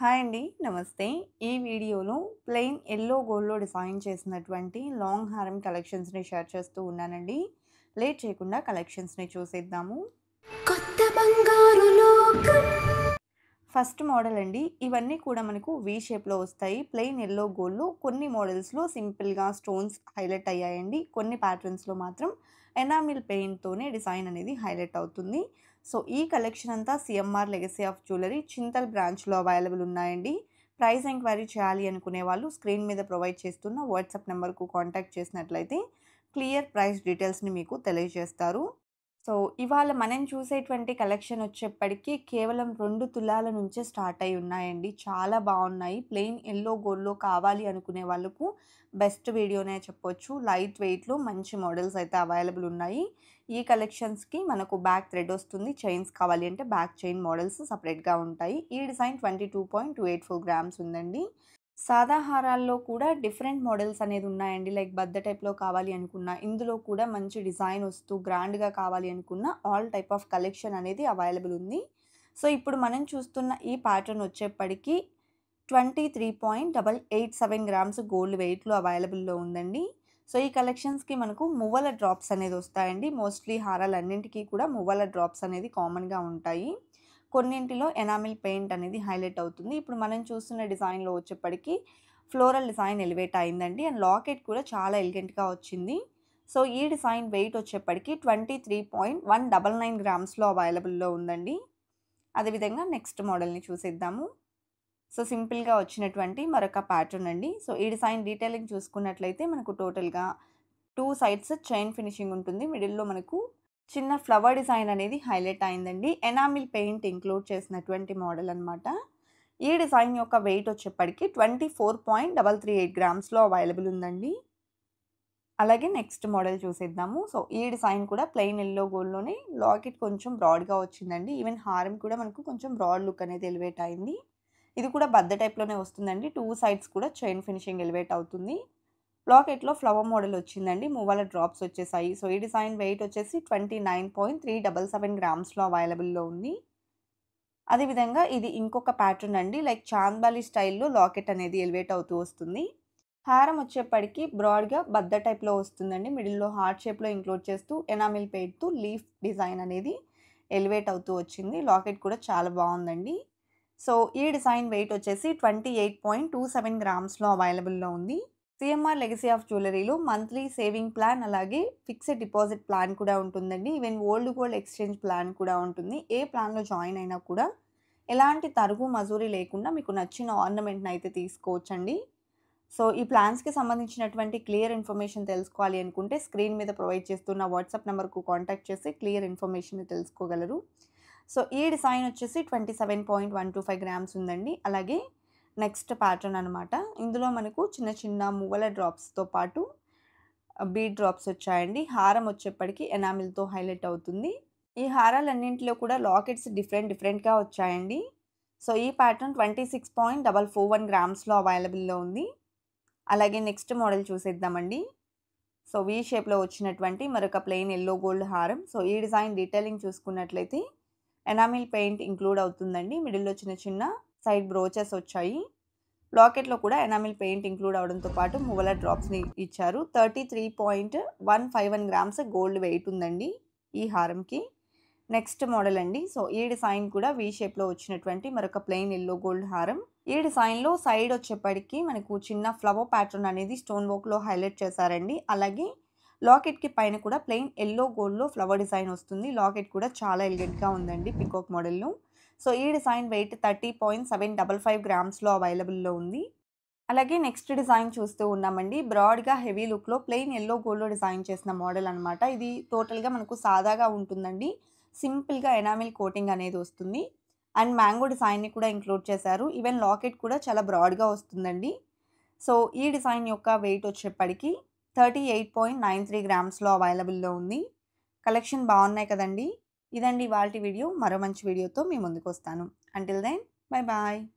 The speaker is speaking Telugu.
హాయ్ అండి నమస్తే ఈ వీడియోలో ప్లెయిన్ ఎల్లో గోల్డ్లో డిజైన్ చేసినటువంటి లాంగ్ హారం కలెక్షన్స్ని షేర్ చేస్తూ ఉన్నానండి లేట్ చేయకుండా కలెక్షన్స్ని చూసేద్దాము కొత్త ఫస్ట్ మోడల్ అండి ఇవన్నీ కూడా మనకు వి షేప్లో వస్తాయి ప్లెయిన్ ఎల్లో గోల్డ్లో కొన్ని మోడల్స్లో సింపుల్గా స్టోన్స్ హైలైట్ అయ్యాయండి కొన్ని ప్యాటర్న్స్లో మాత్రం ఎనామిల్ పెయింట్తోనే డిజైన్ అనేది హైలైట్ అవుతుంది సో ఈ కలెక్షన్ అంతా CMR legacy of jewellery Chintal బ్రాంచ్లో అవైలబుల్ ఉన్నాయండి ప్రైస్ ఎంక్వైరీ చేయాలి అనుకునే వాళ్ళు స్క్రీన్ మీద ప్రొవైడ్ చేస్తున్న వాట్సాప్ నెంబర్కు కాంటాక్ట్ చేసినట్లయితే క్లియర్ ప్రైస్ డీటెయిల్స్ని మీకు తెలియజేస్తారు సో ఇవాళ మనం చూసేటువంటి కలెక్షన్ వచ్చేప్పటికీ కేవలం రెండు తులాల నుంచే స్టార్ట్ అయి ఉన్నాయండి చాలా బాగున్నాయి ప్లెయిన్ ఎల్లో గోల్డ్లో కావాలి అనుకునే వాళ్ళకు బెస్ట్ వీడియోనే చెప్పొచ్చు లైట్ వెయిట్లో మంచి మోడల్స్ అయితే అవైలబుల్ ఉన్నాయి ఈ కలెక్షన్స్కి మనకు బ్యాక్ థ్రెడ్ వస్తుంది చైన్స్ కావాలి అంటే బ్యాక్ చైన్ మోడల్స్ సపరేట్గా ఉంటాయి ఈ design twenty two point two eight four grams ఉందండి సాదాహారాల్లో కూడా డిఫరెంట్ మోడల్స్ అనేది ఉన్నాయండి లైక్ బద్ద టైప్లో కావాలి అనుకున్నా ఇందులో కూడా మంచి డిజైన్ వస్తూ గ్రాండ్గా కావాలి అనుకున్న ఆల్ టైప్ ఆఫ్ కలెక్షన్ అనేది అవైలబుల్ ఉంది సో ఇప్పుడు మనం చూస్తున్న ఈ ప్యాటర్న్ వచ్చేప్పటికీ twenty three point double eight seven grams gold వెయిట్లో అవైలబుల్లో ఉందండి సో ఈ కలెక్షన్స్కి మనకు మువ్వల డ్రాప్స్ అనేది వస్తాయండి మోస్ట్లీ హారాలన్నింటికీ కూడా మువ్వల డ్రాప్స్ అనేది కామన్గా ఉంటాయి కొన్నింటిలో ఎనామిల్ పెయింట్ అనేది హైలైట్ అవుతుంది ఇప్పుడు మనం చూస్తున్న డిజైన్లో వచ్చేప్పటికీ ఫ్లోరల్ డిజైన్ ఎలివేట్ అయిందండి అండ్ లాకెట్ కూడా చాలా ఎలిగెంట్గా వచ్చింది సో ఈ డిజైన్ వెయిట్ వచ్చేప్పటికి twenty three point one double nine గ్రామ్స్లో అవైలబుల్లో ఉందండి అదేవిధంగా నెక్స్ట్ మోడల్ని చూసేద్దాము సో సింపుల్గా వచ్చినటువంటి మరొక ప్యాటర్న్ అండి సో ఈ డిజైన్ డీటెయిలింగ్ చూసుకున్నట్లయితే మనకు టోటల్గా టూ సైడ్స్ చైన్ ఫినిషింగ్ ఉంటుంది మిడిల్లో మనకు చిన్న ఫ్లవర్ డిజైన్ అనేది హైలైట్ అయిందండి ఎనామిల్ పెయింట్ ఇంక్లూడ్ చేసినటువంటి మోడల్ అనమాట ఈ డిజైన్ యొక్క వెయిట్ వచ్చేప్పటికి twenty four point double three eight గ్రామ్స్లో అవైలబుల్ ఉందండి అలాగే నెక్స్ట్ మోడల్ చూసేద్దాము సో ఈ డిజైన్ కూడా ప్లెయిన్ ఎల్లో గోల్డ్లోనే లాకెట్ కొంచెం బ్రాడ్గా వచ్చిందండి ఈవెన్ హారం కూడా మనకు కొంచెం బ్రాడ్ లుక్ అనేది ఎలివేట్ అయింది ఇది కూడా బద్ద టైప్లోనే వస్తుందండి టూ సైడ్స్ కూడా చైన్ ఫినిషింగ్ ఎలివేట్ అవుతుంది లాకెట్లో ఫ్లవర్ మోడల్ వచ్చిందండి మూవాల డ్రాప్స్ వచ్చేసాయి సో ఈ డిజైన్ వెయిట్ వచ్చేసి twenty nine point three double seven గ్రామ్స్లో అవైలబుల్లో ఉంది అదేవిధంగా ఇది ఇంకొక ప్యాటర్న్ అండి లైక్ చాంద్బాలి స్టైల్లో లాకెట్ అనేది ఎలివేట్ అవుతూ వస్తుంది హారం వచ్చేప్పటికి బ్రాడ్గా బద్ద టైప్లో వస్తుందండి మిడిల్లో హార్ట్ షేప్లో ఇంక్లూడ్ చేస్తూ ఎనామిల్ పెయిట్తో లీఫ్ డిజైన్ అనేది ఎలివేట్ అవుతూ వచ్చింది లాకెట్ కూడా చాలా బాగుందండి సో ఈ డిజైన్ వెయిట్ వచ్చేసి twenty eight point two seven గ్రామ్స్లో అవైలబుల్లో ఉంది సిఎంఆర్ లెగసీ ఆఫ్ జ్యువెలరీలో మంత్లీ సేవింగ్ ప్లాన్ అలాగే ఫిక్స్డ్ డిపాజిట్ ప్లాన్ కూడా ఉంటుందండి even old gold exchange plan కూడా ఉంటుంది ఏ ప్లాన్లో జాయిన్ అయినా కూడా ఎలాంటి తరుగు మజూరీ లేకుండా మీకు నచ్చిన ఆర్నమెంట్ని అయితే తీసుకోవచ్చండి సో ఈ ప్లాన్స్కి సంబంధించినటువంటి క్లియర్ ఇన్ఫర్మేషన్ తెలుసుకోవాలి అనుకుంటే స్క్రీన్ మీద ప్రొవైడ్ చేస్తున్న వాట్సాప్ నెంబర్కు కాంటాక్ట్ చేసి క్లియర్ ఇన్ఫర్మేషన్ తెలుసుకోగలరు సో ఈ డిజైన్ వచ్చేసి twenty seven point one two five grams ఉందండి అలాగే నెక్స్ట్ ప్యాటర్న్ అనమాట ఇందులో మనకు చిన్న చిన్న మువ్వల డ్రాప్స్తో పాటు బీడ్ డ్రాప్స్ వచ్చాయండి హారం వచ్చేప్పటికి ఎనామిల్తో హైలైట్ అవుతుంది ఈ హారాలన్నింటిలో కూడా లాకెట్స్ డిఫరెంట్ డిఫరెంట్గా వచ్చాయండి సో ఈ pattern twenty six point double four one గ్రామ్స్లో అవైలబుల్లో ఉంది అలాగే నెక్స్ట్ మోడల్ చూసేద్దామండి సో వీ షేప్లో వచ్చినటువంటి మరొక ప్లెయిన్ ఎల్లో గోల్డ్ హారం సో ఈ డిజైన్ డీటెయిలింగ్ చూసుకున్నట్లయితే ఎనామిల్ పెయింట్ ఇంక్లూడ్ అవుతుందండి మిడిల్లో చిన్న చిన్న సైడ్ బ్రోచెస్ వచ్చాయి లాకెట్లో కూడా ఎనామిల్ పెయింట్ ఇంక్లూడ్ అవడంతో పాటు మువల డ్రాప్స్ని ఇచ్చారు thirty three point one five one grams gold weight ఉందండి ఈ హారంకి నెక్స్ట్ మోడల్ అండి సో ఈ డిజైన్ కూడా వీ షేప్లో వచ్చినటువంటి మరొక ప్లెయిన్ ఎల్లో గోల్డ్ హారం ఈ డిజైన్లో సైడ్ వచ్చేప్పటికి మనకు చిన్న ఫ్లవర్ ప్యాటర్న్ అనేది స్టోన్ వర్క్లో హైలైట్ చేశారండి అలాగే లాకెట్కి పైన కూడా ప్లెయిన్ ఎల్లో గోల్డ్లో ఫ్లవర్ డిజైన్ వస్తుంది లాకెట్ కూడా చాలా ఎలిగెంట్గా ఉందండి పికాక్ మోడల్లో సో ఈ design weight thirty point seven double five గ్రామ్స్లో అవైలబుల్లో ఉంది అలాగే నెక్స్ట్ డిజైన్ చూస్తూ ఉన్నామండి బ్రాడ్గా హెవీ లుక్లో ప్లెయిన్ ఎల్లో గోల్డ్లో డిజైన్ చేసిన మోడల్ అనమాట ఇది టోటల్గా మనకు సాదాగా ఉంటుందండి సింపుల్గా ఎనామిల్ కోటింగ్ అనేది వస్తుంది అండ్ మ్యాంగో డిజైన్ని కూడా ఇంక్లూడ్ చేశారు ఈవెన్ లాకెట్ కూడా చాలా బ్రాడ్గా వస్తుందండి సో ఈ డిజైన్ యొక్క వెయిట్ వచ్చేప్పటికి thirty eight point nine three గ్రామ్స్లో అవైలబుల్లో ఉంది కలెక్షన్ బాగున్నాయి కదండి ఇదండి వాళ్ళ వీడియో మరో మంచి వీడియోతో మీ ముందుకు వస్తాను అంటిల్ దెన్ బాయ్ బాయ్